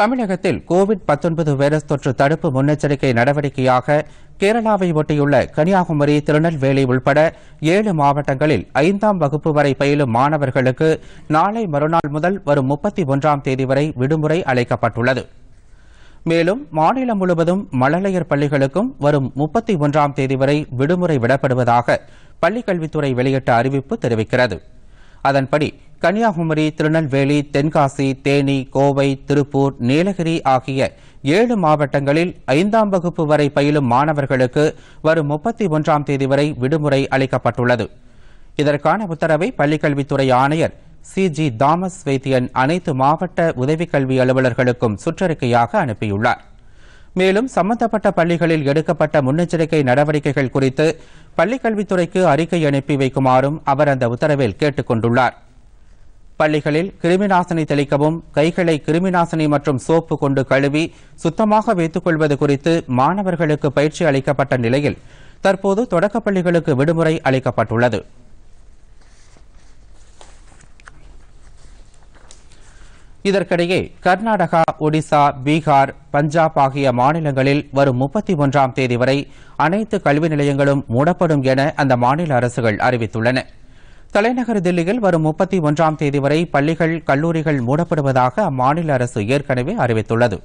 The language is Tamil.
தமிழகத்தில் கோவிட் பத்தொன்பது வைரஸ் தொற்று தடுப்பு முன்னெச்சரிக்கை நடவடிக்கையாக கேரளாவை ஒட்டியுள்ள கன்னியாகுமரி திருநெல்வேலி உள்பட ஏழு மாவட்டங்களில் ஐந்தாம் வகுப்பு வரை பயிலும் மாணவர்களுக்கு நாளை மறுநாள் முதல் வரும் முப்பத்தி ஒன்றாம் தேதி வரை விடுமுறை அளிக்கப்பட்டுள்ளது மேலும் மாநிலம் முழுவதும் மழலையர் பள்ளிகளுக்கும் வரும் முப்பத்தி ஒன்றாம் தேதி வரை விடுமுறை விடப்படுவதாக பள்ளிக்கல்வித்துறை வெளியிட்ட அறிவிப்பு தெரிவிக்கிறது அதன்படி கன்னியாகுமரி திருநெல்வேலி தென்காசி தேனி கோவை திருப்பூர் நீலகிரி ஆகிய ஏழு மாவட்டங்களில் ஐந்தாம் வகுப்பு வரை பயிலும் மாணவர்களுக்கு வரும் முப்பத்தி ஒன்றாம் தேதி வரை விடுமுறை அளிக்கப்பட்டுள்ளது இதற்கான உத்தரவை பள்ளிக்கல்வித்துறை ஆணையர் சி ஜி தாமஸ் வைத்தியன் அனைத்து மாவட்ட உதவிக் கல்வி அலுவலர்களுக்கும் சுற்றறிக்கையாக அனுப்பியுள்ளார் மேலும் சம்பந்தப்பட்ட பள்ளிகளில் எடுக்கப்பட்ட முன்னெச்சரிக்கை நடவடிக்கைகள் குறித்து பள்ளிக்கல்வித்துறைக்கு அறிக்கை அனுப்பி வைக்குமாறும் அவர் அந்த உத்தரவில் கேட்டுக் கொண்டுள்ளாா் பள்ளிகளில் கிருமிநாசினி தெளிக்கவும் கைகளை கிருமிநாசினி மற்றும் சோப்பு கொண்டு கழுவி சுத்தமாக வைத்துக் கொள்வது குறித்து மாணவர்களுக்கு பயிற்சி அளிக்கப்பட்ட நிலையில் தற்போது தொடக்கப் பள்ளிகளுக்கு விடுமுறை அளிக்கப்பட்டுள்ளது இதற்கிடையே கர்நாடகா ஒடிசா பீகார் பஞ்சாப் ஆகிய மாநிலங்களில் வரும் முப்பத்தி ஒன்றாம் தேதி வரை அனைத்து கல்வி நிலையங்களும் மூடப்படும் என அந்த மாநில அரசுகள் அறிவித்துள்ளன தலைநகர் தில்லியில் வரும் முப்பத்தி ஒன்றாம் தேதி வரை பள்ளிகள் கல்லூரிகள் மூடப்படுவதாக அம்மாநில அரசு ஏற்கனவே அறிவித்துள்ளது